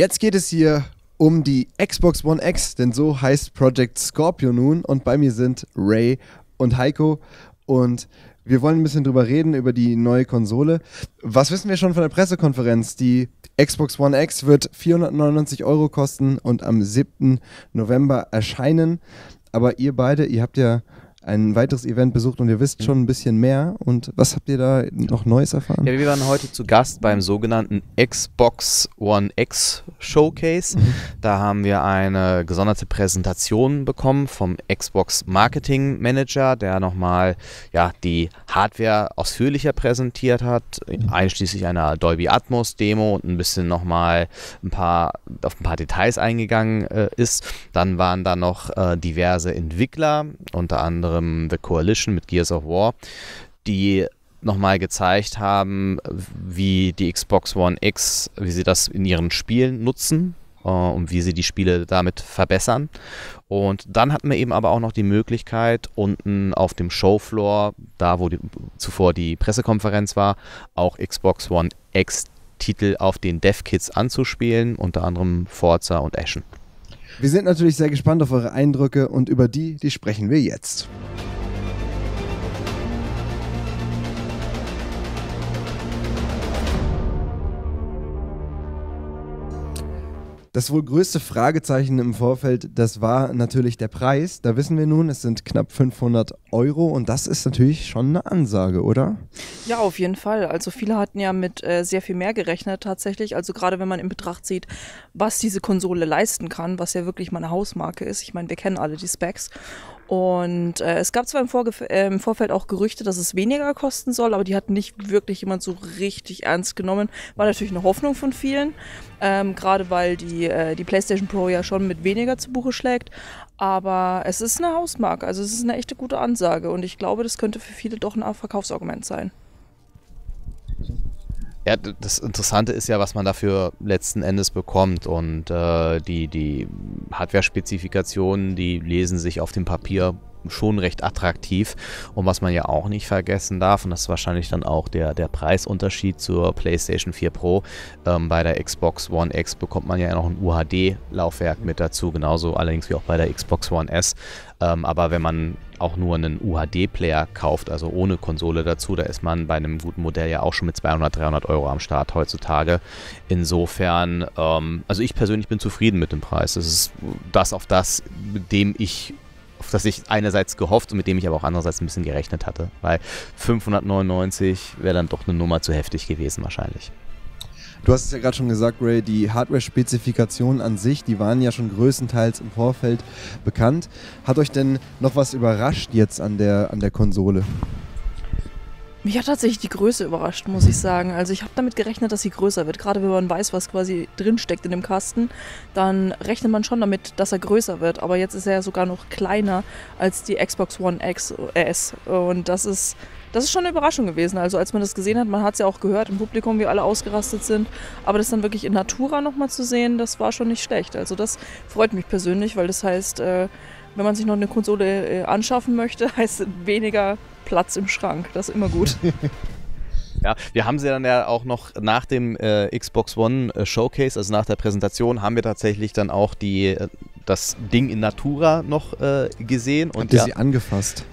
Jetzt geht es hier um die Xbox One X, denn so heißt Project Scorpio nun und bei mir sind Ray und Heiko und wir wollen ein bisschen drüber reden, über die neue Konsole. Was wissen wir schon von der Pressekonferenz? Die Xbox One X wird 499 Euro kosten und am 7. November erscheinen. Aber ihr beide, ihr habt ja ein weiteres Event besucht und ihr wisst mhm. schon ein bisschen mehr. Und was habt ihr da noch Neues erfahren? Ja, wir waren heute zu Gast beim sogenannten Xbox One X Showcase. Mhm. Da haben wir eine gesonderte Präsentation bekommen vom Xbox Marketing Manager, der nochmal ja, die Hardware ausführlicher präsentiert hat, mhm. einschließlich einer Dolby Atmos Demo und ein bisschen nochmal ein paar, auf ein paar Details eingegangen äh, ist. Dann waren da noch äh, diverse Entwickler, unter anderem anderem The Coalition mit Gears of War, die nochmal gezeigt haben, wie die Xbox One X, wie sie das in ihren Spielen nutzen äh, und wie sie die Spiele damit verbessern. Und dann hatten wir eben aber auch noch die Möglichkeit, unten auf dem Showfloor, da wo die, zuvor die Pressekonferenz war, auch Xbox One X Titel auf den Dev-Kits anzuspielen, unter anderem Forza und Ashen. Wir sind natürlich sehr gespannt auf eure Eindrücke und über die, die sprechen wir jetzt. Das wohl größte Fragezeichen im Vorfeld, das war natürlich der Preis. Da wissen wir nun, es sind knapp 500 Euro und das ist natürlich schon eine Ansage, oder? Ja, auf jeden Fall. Also viele hatten ja mit äh, sehr viel mehr gerechnet tatsächlich. Also gerade wenn man in Betracht zieht, was diese Konsole leisten kann, was ja wirklich meine Hausmarke ist. Ich meine, wir kennen alle die Specs. Und äh, es gab zwar im, Vorgef äh, im Vorfeld auch Gerüchte, dass es weniger kosten soll, aber die hat nicht wirklich jemand so richtig ernst genommen. War natürlich eine Hoffnung von vielen, ähm, gerade weil die, äh, die PlayStation Pro ja schon mit weniger zu Buche schlägt. Aber es ist eine Hausmarke, also es ist eine echte gute Ansage und ich glaube, das könnte für viele doch ein Verkaufsargument sein. Ja, das Interessante ist ja, was man dafür letzten Endes bekommt. Und äh, die, die Hardware-Spezifikationen, die lesen sich auf dem Papier schon recht attraktiv. Und was man ja auch nicht vergessen darf, und das ist wahrscheinlich dann auch der, der Preisunterschied zur PlayStation 4 Pro, ähm, bei der Xbox One X bekommt man ja noch ein UHD-Laufwerk mit dazu, genauso allerdings wie auch bei der Xbox One S. Ähm, aber wenn man auch nur einen UHD-Player kauft, also ohne Konsole dazu, da ist man bei einem guten Modell ja auch schon mit 200, 300 Euro am Start heutzutage. Insofern, ähm, also ich persönlich bin zufrieden mit dem Preis. Das ist das auf das, mit dem ich auf das ich einerseits gehofft und mit dem ich aber auch andererseits ein bisschen gerechnet hatte. Weil 599 wäre dann doch eine Nummer zu heftig gewesen wahrscheinlich. Du hast es ja gerade schon gesagt, Ray, die Hardware-Spezifikationen an sich, die waren ja schon größtenteils im Vorfeld bekannt. Hat euch denn noch was überrascht jetzt an der, an der Konsole? Mich hat tatsächlich die Größe überrascht, muss ich sagen. Also ich habe damit gerechnet, dass sie größer wird. Gerade wenn man weiß, was quasi drinsteckt in dem Kasten, dann rechnet man schon damit, dass er größer wird. Aber jetzt ist er ja sogar noch kleiner als die Xbox One X äh, S. Und das ist das ist schon eine Überraschung gewesen. Also als man das gesehen hat, man hat es ja auch gehört im Publikum, wie alle ausgerastet sind. Aber das dann wirklich in Natura nochmal zu sehen, das war schon nicht schlecht. Also das freut mich persönlich, weil das heißt, äh, wenn man sich noch eine Konsole äh, anschaffen möchte, heißt weniger Platz im Schrank. Das ist immer gut. Ja, wir haben sie dann ja auch noch nach dem äh, Xbox One äh, Showcase, also nach der Präsentation, haben wir tatsächlich dann auch die, äh, das Ding in Natura noch äh, gesehen. und Habt ihr ja, sie angefasst?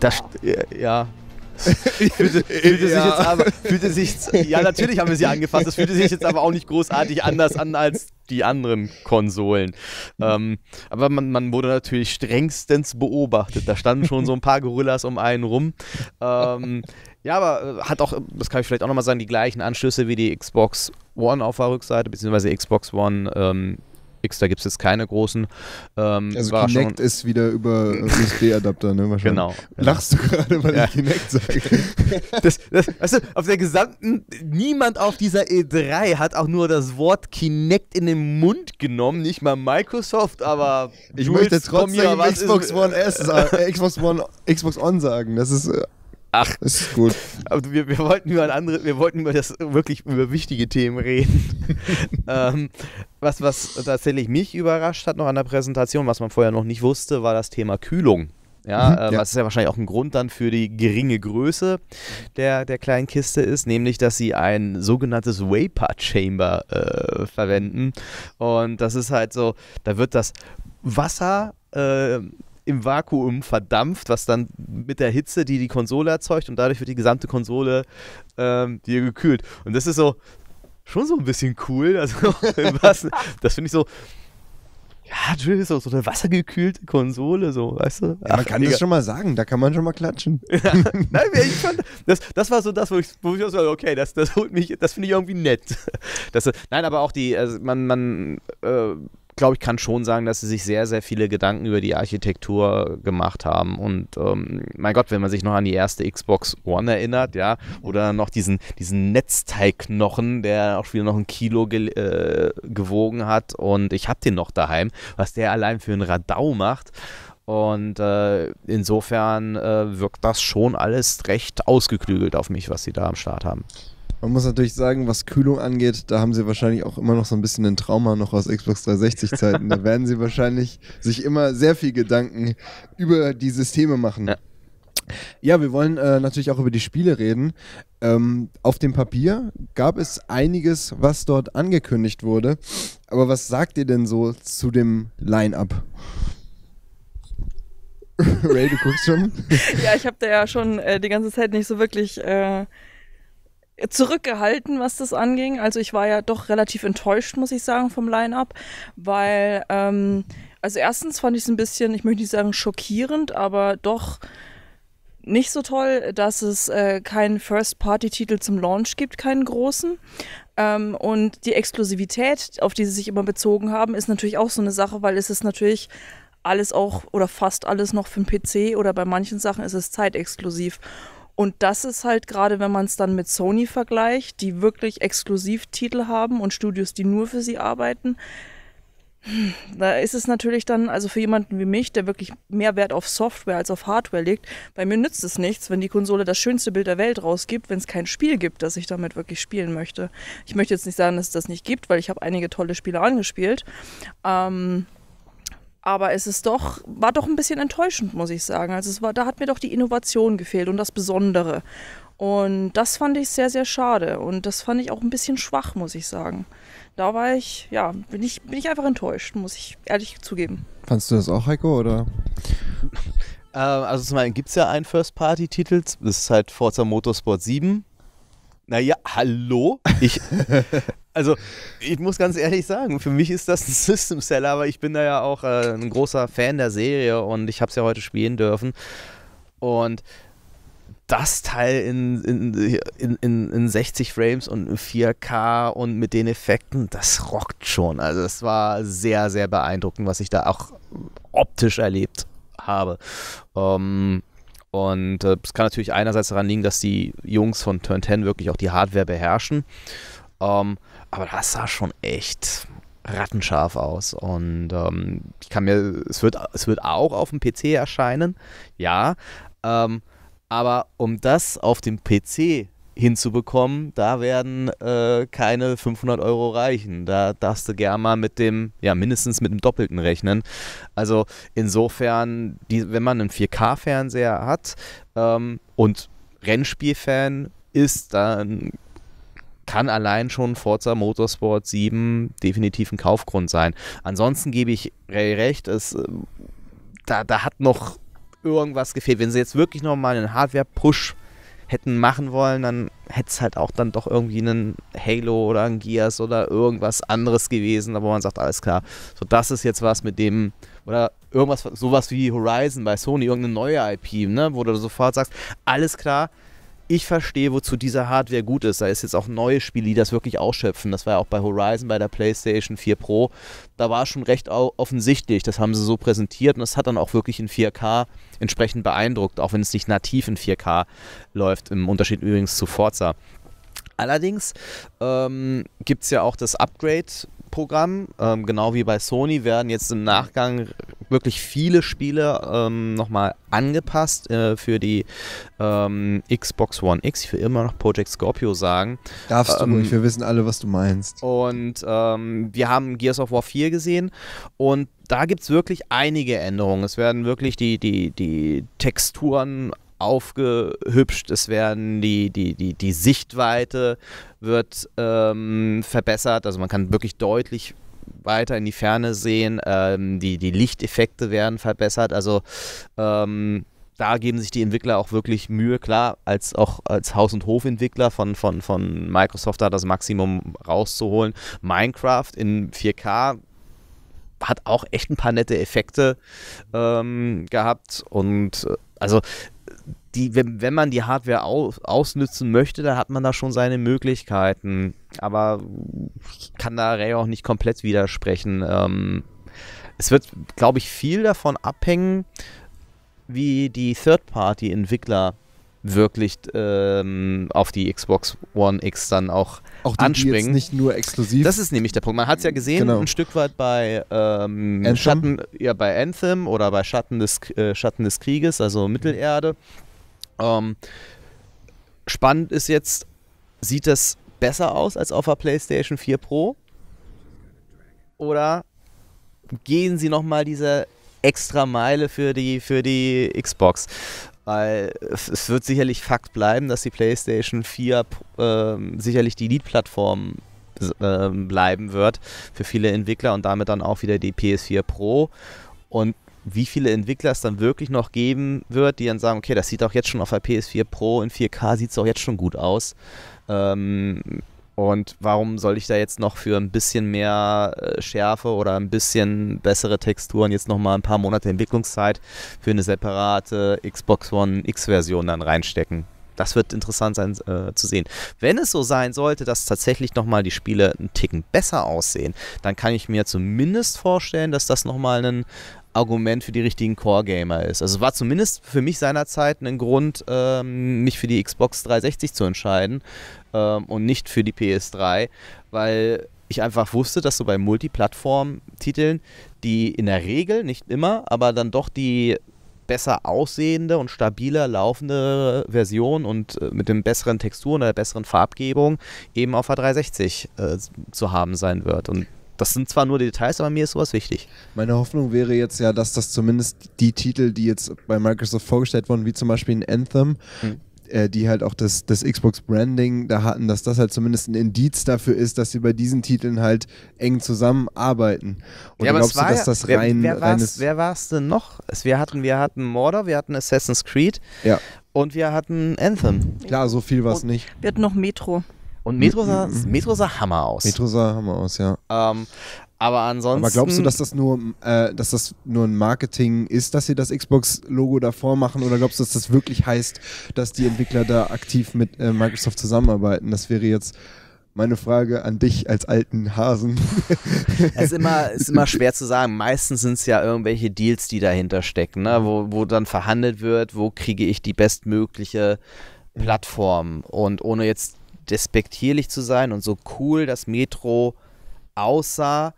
Das, äh, ja, fühlte, fühlte ja. sich jetzt aber, fühlte sich, ja, natürlich haben wir sie angefasst. Es fühlte sich jetzt aber auch nicht großartig anders an als die anderen Konsolen. Ähm, aber man, man, wurde natürlich strengstens beobachtet. Da standen schon so ein paar Gorillas um einen rum. Ähm, ja, aber äh, hat auch, das kann ich vielleicht auch nochmal sagen, die gleichen Anschlüsse wie die Xbox One auf der Rückseite, beziehungsweise Xbox One. Ähm, X, da gibt es jetzt keine großen. Ähm, also Kinect ist wieder über äh, USB-Adapter, ne? Wahrscheinlich. Genau, genau. Lachst du gerade, weil ja. ich Kinect sage? Das, das, weißt du, auf der gesamten, niemand auf dieser E3 hat auch nur das Wort Kinect in den Mund genommen, nicht mal Microsoft, aber Ich Jules, möchte trotzdem komm hier, Xbox, ist, One S, äh, Xbox One Xbox On sagen, das ist äh, Ach, das ist gut. Aber wir, wir, wollten über ein andere, wir wollten über das wirklich über wichtige Themen reden. ähm, was, was tatsächlich mich überrascht hat noch an der Präsentation, was man vorher noch nicht wusste, war das Thema Kühlung. Ja, mhm, äh, ja, was ist ja wahrscheinlich auch ein Grund dann für die geringe Größe der, der kleinen Kiste ist, nämlich dass sie ein sogenanntes Vapor Chamber äh, verwenden. Und das ist halt so, da wird das Wasser äh, im Vakuum verdampft, was dann mit der Hitze, die die Konsole erzeugt und dadurch wird die gesamte Konsole ähm, gekühlt. Und das ist so schon so ein bisschen cool. Also, was, das finde ich so. Ja, Drill ist auch so eine wassergekühlte Konsole, so, weißt du? ja, man kann Digga. das schon mal sagen, da kann man schon mal klatschen. Ja, nein, ich fand, das, das war so das, wo ich, wo ich auch so, okay, das, das holt mich, das finde ich irgendwie nett. Das, nein, aber auch die, also man, man, äh, glaube ich, kann schon sagen, dass sie sich sehr, sehr viele Gedanken über die Architektur gemacht haben. Und ähm, mein Gott, wenn man sich noch an die erste Xbox One erinnert, ja, oder noch diesen, diesen Netzteilknochen, der auch wieder noch ein Kilo ge äh, gewogen hat. Und ich habe den noch daheim, was der allein für einen Radau macht. Und äh, insofern äh, wirkt das schon alles recht ausgeklügelt auf mich, was sie da am Start haben. Man muss natürlich sagen, was Kühlung angeht, da haben sie wahrscheinlich auch immer noch so ein bisschen ein Trauma noch aus Xbox 360-Zeiten. da werden sie wahrscheinlich sich immer sehr viel Gedanken über die Systeme machen. Ja. Ja, wir wollen äh, natürlich auch über die Spiele reden. Ähm, auf dem Papier gab es einiges, was dort angekündigt wurde. Aber was sagt ihr denn so zu dem Line-up? Ray, du guckst schon. ja, ich habe da ja schon äh, die ganze Zeit nicht so wirklich äh, zurückgehalten, was das anging. Also ich war ja doch relativ enttäuscht, muss ich sagen, vom Line-up, weil, ähm, also erstens fand ich es ein bisschen, ich möchte nicht sagen schockierend, aber doch nicht so toll, dass es äh, keinen First-Party-Titel zum Launch gibt, keinen großen. Ähm, und die Exklusivität, auf die sie sich immer bezogen haben, ist natürlich auch so eine Sache, weil es ist natürlich alles auch oder fast alles noch für den PC oder bei manchen Sachen ist es zeitexklusiv. Und das ist halt gerade, wenn man es dann mit Sony vergleicht, die wirklich Exklusivtitel haben und Studios, die nur für sie arbeiten, hm, da ist es natürlich dann, also für jemanden wie mich, der wirklich mehr Wert auf Software als auf Hardware legt, bei mir nützt es nichts, wenn die Konsole das schönste Bild der Welt rausgibt, wenn es kein Spiel gibt, das ich damit wirklich spielen möchte. Ich möchte jetzt nicht sagen, dass es das nicht gibt, weil ich habe einige tolle Spiele angespielt. Ähm, aber es ist doch, war doch ein bisschen enttäuschend, muss ich sagen. Also es war, da hat mir doch die Innovation gefehlt und das Besondere. Und das fand ich sehr, sehr schade. Und das fand ich auch ein bisschen schwach, muss ich sagen. Da war ich, ja, bin ich, bin ich einfach enttäuscht, muss ich ehrlich zugeben. Fandst du das auch, Heiko, oder? Äh, also zum einen gibt es ja einen First-Party-Titel, das ist halt Forza Motorsport 7. Naja, hallo? Ich, also, ich muss ganz ehrlich sagen, für mich ist das ein System Seller, aber ich bin da ja auch äh, ein großer Fan der Serie und ich habe es ja heute spielen dürfen. Und das Teil in, in, in, in, in 60 Frames und 4K und mit den Effekten, das rockt schon. Also, es war sehr, sehr beeindruckend, was ich da auch optisch erlebt habe. Ähm, und äh, es äh, kann natürlich einerseits daran liegen, dass die Jungs von Turn 10 wirklich auch die Hardware beherrschen. Ähm, aber das sah schon echt rattenscharf aus. Und ähm, ich kann mir, es wird, es wird auch auf dem PC erscheinen, ja. Ähm, aber um das auf dem PC hinzubekommen, da werden äh, keine 500 Euro reichen. Da darfst du gerne mal mit dem, ja, mindestens mit dem Doppelten rechnen. Also insofern, die, wenn man einen 4K-Fernseher hat ähm, und Rennspielfan ist, dann kann allein schon Forza Motorsport 7 definitiv ein Kaufgrund sein. Ansonsten gebe ich Ray recht, es, äh, da, da hat noch irgendwas gefehlt. Wenn sie jetzt wirklich nochmal einen Hardware-Push hätten machen wollen, dann hätte es halt auch dann doch irgendwie einen Halo oder ein Gears oder irgendwas anderes gewesen, wo man sagt, alles klar, so das ist jetzt was mit dem, oder irgendwas, sowas wie Horizon bei Sony, irgendeine neue IP, ne, wo du sofort sagst, alles klar, ich verstehe, wozu diese Hardware gut ist. Da ist jetzt auch neue Spiele, die das wirklich ausschöpfen. Das war ja auch bei Horizon, bei der PlayStation 4 Pro. Da war schon recht offensichtlich. Das haben sie so präsentiert und das hat dann auch wirklich in 4K entsprechend beeindruckt, auch wenn es nicht nativ in 4K läuft. Im Unterschied übrigens zu Forza. Allerdings ähm, gibt es ja auch das Upgrade Programm. Ähm, genau wie bei Sony werden jetzt im Nachgang wirklich viele Spiele ähm, nochmal angepasst äh, für die ähm, Xbox One X. Ich will immer noch Project Scorpio sagen. Darfst du nicht, ähm, wir wissen alle, was du meinst. Und ähm, wir haben Gears of War 4 gesehen und da gibt es wirklich einige Änderungen. Es werden wirklich die, die, die Texturen aufgehübscht, es werden die, die, die, die Sichtweite wird ähm, verbessert, also man kann wirklich deutlich weiter in die Ferne sehen, ähm, die, die Lichteffekte werden verbessert, also ähm, da geben sich die Entwickler auch wirklich Mühe, klar, als auch als Haus- und Hofentwickler von, von, von Microsoft da das Maximum rauszuholen. Minecraft in 4K hat auch echt ein paar nette Effekte ähm, gehabt und äh, also die, wenn, wenn man die Hardware aus, ausnützen möchte, dann hat man da schon seine Möglichkeiten. Aber ich kann da Ray auch nicht komplett widersprechen. Ähm, es wird, glaube ich, viel davon abhängen, wie die Third-Party-Entwickler wirklich ähm, auf die Xbox One X dann auch auch die, anspringen. Die nicht nur exklusiv. Das ist nämlich der Punkt. Man hat es ja gesehen, genau. ein Stück weit bei ähm, Schatten, ja, bei Anthem oder bei Schatten des, äh, Schatten des Krieges, also mhm. Mittelerde. Ähm, spannend ist jetzt, sieht das besser aus als auf der PlayStation 4 Pro? Oder gehen sie nochmal diese extra Meile für die, für die Xbox? Weil es, wird sicherlich Fakt bleiben, dass die PlayStation 4 äh, sicherlich die Lead-Plattform äh, bleiben wird für viele Entwickler und damit dann auch wieder die PS4 Pro. Und wie viele Entwickler es dann wirklich noch geben wird, die dann sagen, okay, das sieht auch jetzt schon auf der PS4 Pro in 4K, sieht es auch jetzt schon gut aus. Ähm, und warum soll ich da jetzt noch für ein bisschen mehr äh, Schärfe oder ein bisschen bessere Texturen jetzt nochmal ein paar Monate Entwicklungszeit für eine separate Xbox One X-Version dann reinstecken? Das wird interessant sein äh, zu sehen. Wenn es so sein sollte, dass tatsächlich nochmal die Spiele einen Ticken besser aussehen, dann kann ich mir zumindest vorstellen, dass das nochmal einen Argument für die richtigen Core-Gamer ist. Also es war zumindest für mich seinerzeit ein Grund, ähm, mich für die Xbox 360 zu entscheiden ähm, und nicht für die PS3, weil ich einfach wusste, dass so bei Multiplattform-Titeln, die in der Regel, nicht immer, aber dann doch die besser aussehende und stabiler laufende Version und äh, mit den besseren Texturen oder der besseren Farbgebung eben auf der 360 äh, zu haben sein wird. Und das sind zwar nur Details, aber mir ist sowas wichtig. Meine Hoffnung wäre jetzt ja, dass das zumindest die Titel, die jetzt bei Microsoft vorgestellt wurden, wie zum Beispiel ein Anthem, mhm die halt auch das, das Xbox-Branding da hatten, dass das halt zumindest ein Indiz dafür ist, dass sie bei diesen Titeln halt eng zusammenarbeiten. Und ja, glaubst du, dass das rein wer, wer war es denn noch? Wir hatten, wir hatten Mordor, wir hatten Assassin's Creed ja. und wir hatten Anthem. Klar, so viel war es nicht. Wir hatten noch Metro. Und mm, Metro sah, mm, mm. Metro sah Hammer aus. Metro sah Hammer aus, ja. Ähm, aber ansonsten. Aber glaubst du, dass das nur, äh, dass das nur ein Marketing ist, dass sie das Xbox-Logo davor machen? Oder glaubst du, dass das wirklich heißt, dass die Entwickler da aktiv mit äh, Microsoft zusammenarbeiten? Das wäre jetzt meine Frage an dich als alten Hasen. es ist immer, ist immer schwer zu sagen. Meistens sind es ja irgendwelche Deals, die dahinter stecken, ne? Mhm. wo, wo dann verhandelt wird, wo kriege ich die bestmögliche Plattform. Und ohne jetzt despektierlich zu sein und so cool das Metro aussah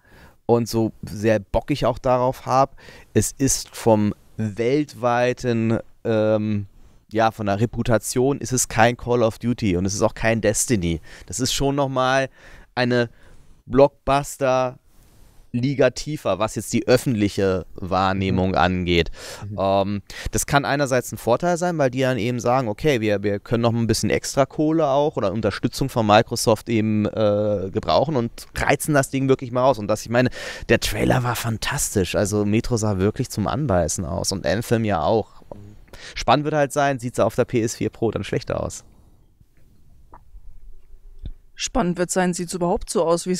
und so sehr bockig auch darauf habe. Es ist vom weltweiten, ähm, ja, von der Reputation ist es kein Call of Duty und es ist auch kein Destiny. Das ist schon nochmal eine Blockbuster- Liga tiefer, was jetzt die öffentliche Wahrnehmung mhm. angeht. Mhm. Ähm, das kann einerseits ein Vorteil sein, weil die dann eben sagen, okay, wir, wir können noch ein bisschen extra Kohle auch oder Unterstützung von Microsoft eben äh, gebrauchen und reizen das Ding wirklich mal aus. Und das, ich meine, der Trailer war fantastisch. Also Metro sah wirklich zum Anbeißen aus und Anthem ja auch. Spannend wird halt sein, sieht es auf der PS4 Pro dann schlechter aus. Spannend wird sein, sieht es überhaupt so aus, wie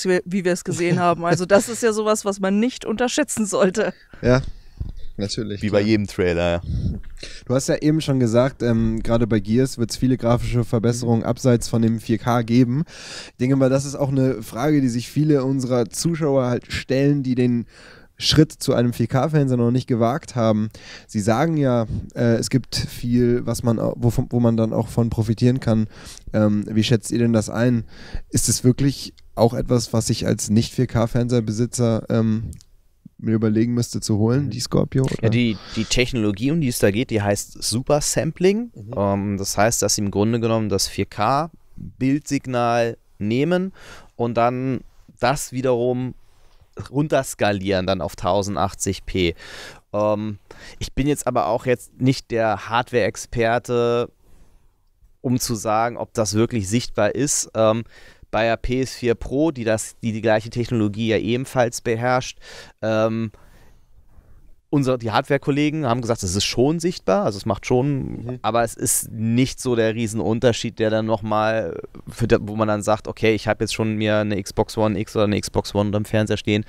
wir es gesehen haben. Also das ist ja sowas, was man nicht unterschätzen sollte. Ja, natürlich. Wie klar. bei jedem Trailer, ja. Du hast ja eben schon gesagt, ähm, gerade bei Gears wird es viele grafische Verbesserungen abseits von dem 4K geben. Ich denke mal, das ist auch eine Frage, die sich viele unserer Zuschauer halt stellen, die den Schritt zu einem 4K-Fernseher noch nicht gewagt haben. Sie sagen ja, äh, es gibt viel, was man, wo, wo man dann auch von profitieren kann. Ähm, wie schätzt ihr denn das ein? Ist es wirklich auch etwas, was ich als Nicht-4K-Fernseherbesitzer ähm, mir überlegen müsste zu holen, mhm. die Scorpio? Oder? Ja, die, die Technologie, um die es da geht, die heißt Super Sampling. Mhm. Ähm, das heißt, dass sie im Grunde genommen das 4K-Bildsignal nehmen und dann das wiederum runterskalieren dann auf 1080p. Ähm, ich bin jetzt aber auch jetzt nicht der Hardware-Experte, um zu sagen, ob das wirklich sichtbar ist. Ähm, bei der PS4 Pro, die das, die, die gleiche Technologie ja ebenfalls beherrscht, ähm, unsere, die Hardware-Kollegen haben gesagt, es ist schon sichtbar, also es macht schon, mhm. aber es ist nicht so der Riesenunterschied, der dann nochmal, wo man dann sagt, okay, ich habe jetzt schon mir eine Xbox One X oder eine Xbox One unterm Fernseher stehen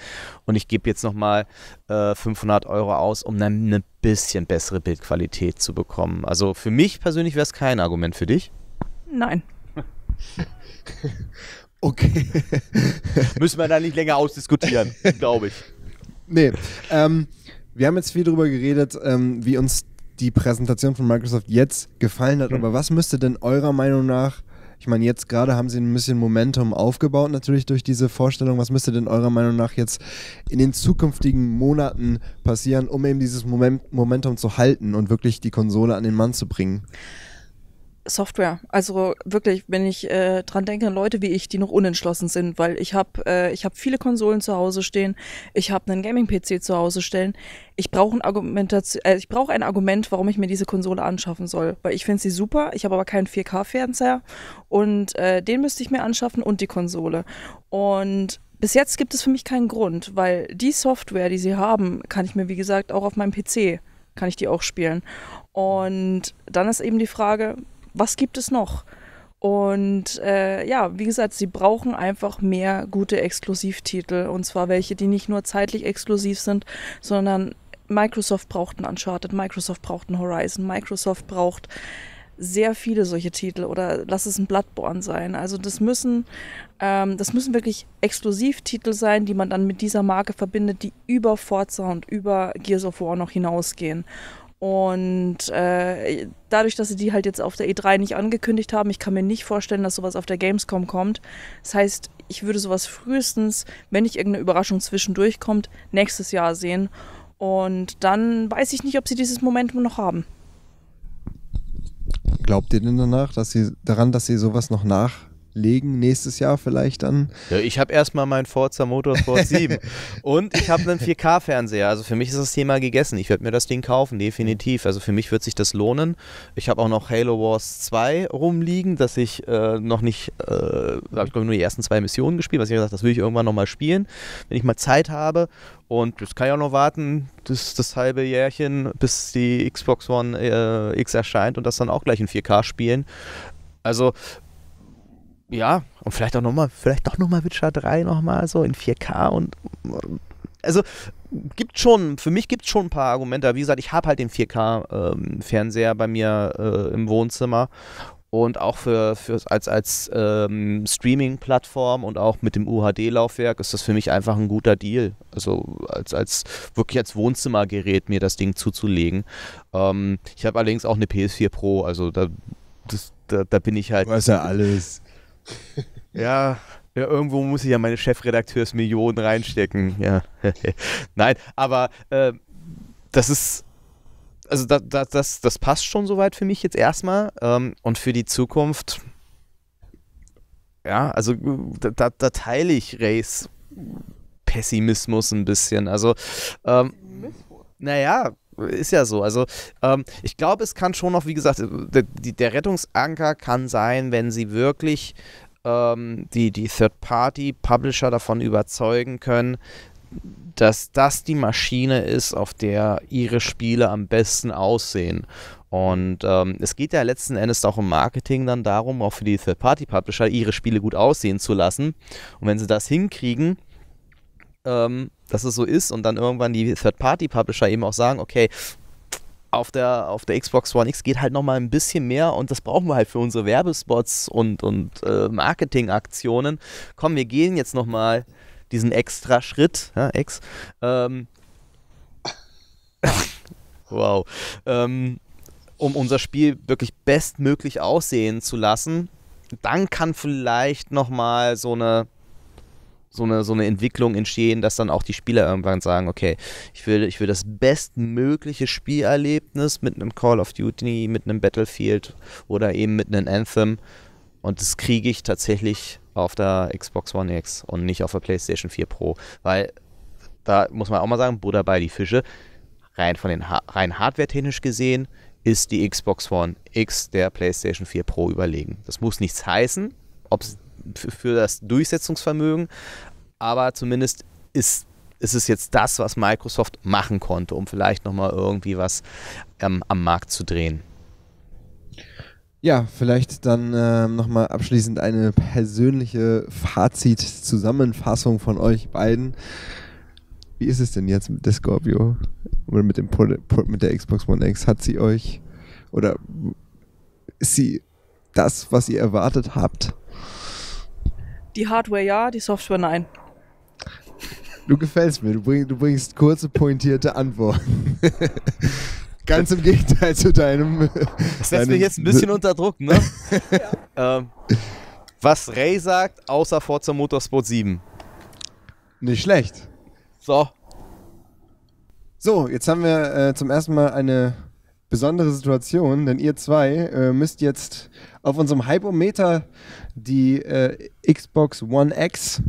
und ich gebe jetzt nochmal äh, 500 Euro aus, um dann eine bisschen bessere Bildqualität zu bekommen. Also für mich persönlich wäre es kein Argument für dich. Nein. okay. Müssen wir da nicht länger ausdiskutieren, glaube ich. Nee. Ähm, wir haben jetzt viel darüber geredet, ähm, wie uns die Präsentation von Microsoft jetzt gefallen hat. Mhm. Aber was müsste denn eurer Meinung nach, ich meine, jetzt gerade haben sie ein bisschen Momentum aufgebaut, natürlich durch diese Vorstellung, was müsste denn eurer Meinung nach jetzt in den zukünftigen Monaten passieren, um eben dieses Moment, Momentum zu halten und wirklich die Konsole an den Mann zu bringen? Software. Also wirklich, wenn ich äh, dran denke, Leute wie ich, die noch unentschlossen sind, weil ich habe äh, ich habe viele Konsolen zu Hause stehen, ich habe einen Gaming-PC zu Hause stehen. Ich brauche ein äh, ich brauche ein Argument, warum ich mir diese Konsole anschaffen soll, weil ich finde sie super. Ich habe aber keinen 4K-Fernseher und äh, den müsste ich mir anschaffen und die Konsole. Und bis jetzt gibt es für mich keinen Grund, weil die Software, die sie haben, kann ich mir wie gesagt auch auf meinem PC kann ich die auch spielen. Und dann ist eben die Frage, was gibt es noch? Und äh, ja, wie gesagt, sie brauchen einfach mehr gute Exklusivtitel. Und zwar welche, die nicht nur zeitlich exklusiv sind, sondern Microsoft braucht ein Uncharted, Microsoft braucht ein Horizon, Microsoft braucht sehr viele solche Titel oder lass es ein Bloodborne sein. Also das müssen, ähm, das müssen wirklich Exklusivtitel sein, die man dann mit dieser Marke verbindet, die über Forza und über Gears of War noch hinausgehen. Und äh, dadurch, dass sie die halt jetzt auf der E3 nicht angekündigt haben, ich kann mir nicht vorstellen, dass sowas auf der Gamescom kommt. Das heißt, ich würde sowas frühestens, wenn nicht irgendeine Überraschung zwischendurch kommt, nächstes Jahr sehen. Und dann weiß ich nicht, ob sie dieses Momentum noch haben. Glaubt ihr denn danach, dass sie daran, dass sie sowas noch nach legen nächstes Jahr vielleicht dann? Ja, ich habe erstmal meinen Forza Motorsport 7 und ich habe einen 4K-Fernseher. Also für mich ist das Thema gegessen. Ich werde mir das Ding kaufen, definitiv. Also für mich wird sich das lohnen. Ich habe auch noch Halo Wars 2 rumliegen, dass ich äh, noch nicht, äh, ich glaube nur die ersten zwei Missionen gespielt, was ich gesagt das will ich irgendwann nochmal spielen, wenn ich mal Zeit habe. Und das kann ja noch warten, das, das halbe Jährchen, bis die Xbox One äh, X erscheint und das dann auch gleich in 4K spielen. Also ja, und vielleicht auch nochmal, vielleicht doch nochmal Witcher 3 nochmal so in 4K und also gibt schon, für mich gibt es schon ein paar Argumente, wie gesagt, ich habe halt den 4K-Fernseher ähm, bei mir äh, im Wohnzimmer und auch für, für als, als ähm, Streaming-Plattform und auch mit dem UHD-Laufwerk ist das für mich einfach ein guter Deal. Also als, als wirklich als Wohnzimmergerät mir das Ding zuzulegen. Ähm, ich habe allerdings auch eine PS4 Pro, also da, das, da, da bin ich halt. Du hast ja alles. ja, ja, irgendwo muss ich ja meine Chefredakteursmillionen reinstecken. Ja. Nein, aber äh, das ist. Also da, da, das, das passt schon soweit für mich jetzt erstmal. Ähm, und für die Zukunft. Ja, also da, da teile ich Rays Pessimismus ein bisschen. Also. Ähm, naja, ist ja so. Also ähm, ich glaube, es kann schon noch, wie gesagt, der, der Rettungsanker kann sein, wenn sie wirklich ähm, die, die Third-Party-Publisher davon überzeugen können, dass das die Maschine ist, auf der ihre Spiele am besten aussehen. Und ähm, es geht ja letzten Endes auch im Marketing dann darum, auch für die Third-Party-Publisher ihre Spiele gut aussehen zu lassen. Und wenn sie das hinkriegen, ähm, dass es so ist und dann irgendwann die Third-Party-Publisher eben auch sagen, okay, auf der, auf der Xbox One X geht halt nochmal ein bisschen mehr und das brauchen wir halt für unsere Werbespots und, und äh, Marketingaktionen. Komm, wir gehen jetzt nochmal diesen extra Schritt, ja, Ex. Ähm, wow. Ähm, um unser Spiel wirklich bestmöglich aussehen zu lassen. Dann kann vielleicht nochmal so eine so eine, so eine Entwicklung entstehen, dass dann auch die Spieler irgendwann sagen, okay, ich will, ich will das bestmögliche Spielerlebnis mit einem Call of Duty, mit einem Battlefield oder eben mit einem Anthem. Und das kriege ich tatsächlich auf der Xbox One X und nicht auf der PlayStation 4 Pro. Weil da muss man auch mal sagen, Buddha bei die Fische, rein von den rein hardware-technisch gesehen, ist die Xbox One X der PlayStation 4 Pro überlegen. Das muss nichts heißen, ob es für das Durchsetzungsvermögen, aber zumindest ist ist es jetzt das, was Microsoft machen konnte, um vielleicht nochmal irgendwie was ähm, am Markt zu drehen. Ja, vielleicht dann ähm, nochmal abschließend eine persönliche Fazit-Zusammenfassung von euch beiden. Wie ist es denn jetzt mit der Scorpio oder mit, dem mit der Xbox One X? Hat sie euch oder ist sie das, was ihr erwartet habt? Die Hardware ja, die Software nein. Du gefällst mir, du, bring, du bringst kurze, pointierte Antworten. Ganz im Gegenteil zu deinem. Äh, das setzt mich jetzt ein bisschen unter Druck, ne? ja. ähm, was Ray sagt, außer Forza Motorsport 7. Nicht schlecht. So. So, jetzt haben wir äh, zum ersten Mal eine besondere Situation, denn ihr zwei äh, müsst jetzt auf unserem Hypometer die äh, Xbox One X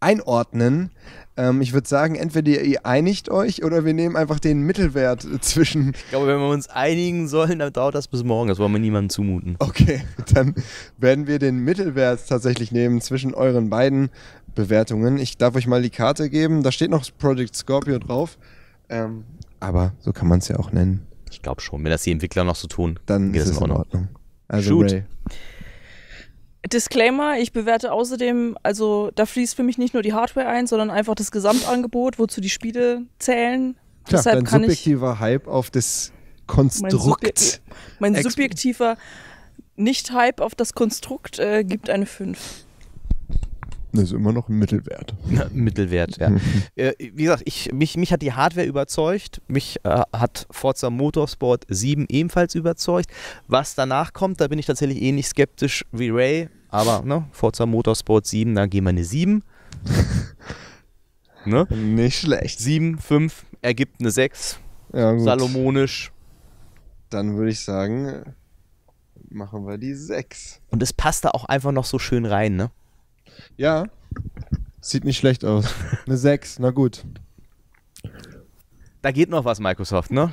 einordnen. Ähm, ich würde sagen, entweder ihr einigt euch oder wir nehmen einfach den Mittelwert äh, zwischen. Ich glaube, wenn wir uns einigen sollen, dann dauert das bis morgen. Das wollen wir niemandem zumuten. Okay, dann werden wir den Mittelwert tatsächlich nehmen zwischen euren beiden Bewertungen. Ich darf euch mal die Karte geben. Da steht noch Project Scorpio drauf. Ähm, aber so kann man es ja auch nennen. Ich glaube schon. Wenn das die Entwickler noch so tun, dann geht ist es in Ordnung. Ordnung. Also Shoot. Ray. Disclaimer, ich bewerte außerdem, also da fließt für mich nicht nur die Hardware ein, sondern einfach das Gesamtangebot, wozu die Spiele zählen. Klar, Deshalb dein subjektiver Hype auf das Konstrukt. Mein, Subje mein subjektiver Nicht-Hype auf das Konstrukt äh, gibt eine 5. Das ist immer noch ein Mittelwert. Ja, Mittelwert, ja. äh, wie gesagt, ich, mich, mich hat die Hardware überzeugt. Mich äh, hat Forza Motorsport 7 ebenfalls überzeugt. Was danach kommt, da bin ich tatsächlich ähnlich eh skeptisch wie Ray. Aber, ne, Forza Motorsport 7, da gehen wir eine 7. ne? Nicht schlecht. 7, 5 ergibt eine 6. Ja, gut. Salomonisch. Dann würde ich sagen, machen wir die 6. Und es passt da auch einfach noch so schön rein, ne? Ja. Sieht nicht schlecht aus. Eine 6, na gut. Da geht noch was, Microsoft, ne?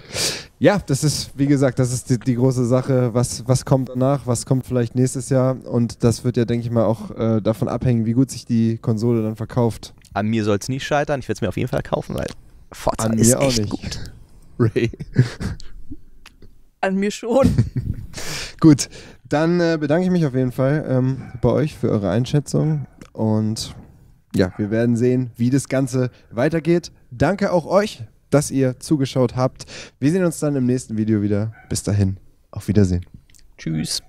ja, das ist, wie gesagt, das ist die, die, große Sache. Was, was kommt danach? Was kommt vielleicht nächstes Jahr? Und das wird ja, denke ich mal, auch äh, davon abhängen, wie gut sich die Konsole dann verkauft. An mir soll es nicht scheitern. Ich werde es mir auf jeden Fall kaufen, weil Forza An ist mir echt auch nicht. gut. Ray. An mir schon. gut, dann äh, bedanke ich mich auf jeden Fall ähm, bei euch für eure Einschätzung und ja, wir werden sehen, wie das Ganze weitergeht. Danke auch euch dass ihr zugeschaut habt. Wir sehen uns dann im nächsten Video wieder. Bis dahin, auf Wiedersehen. Tschüss.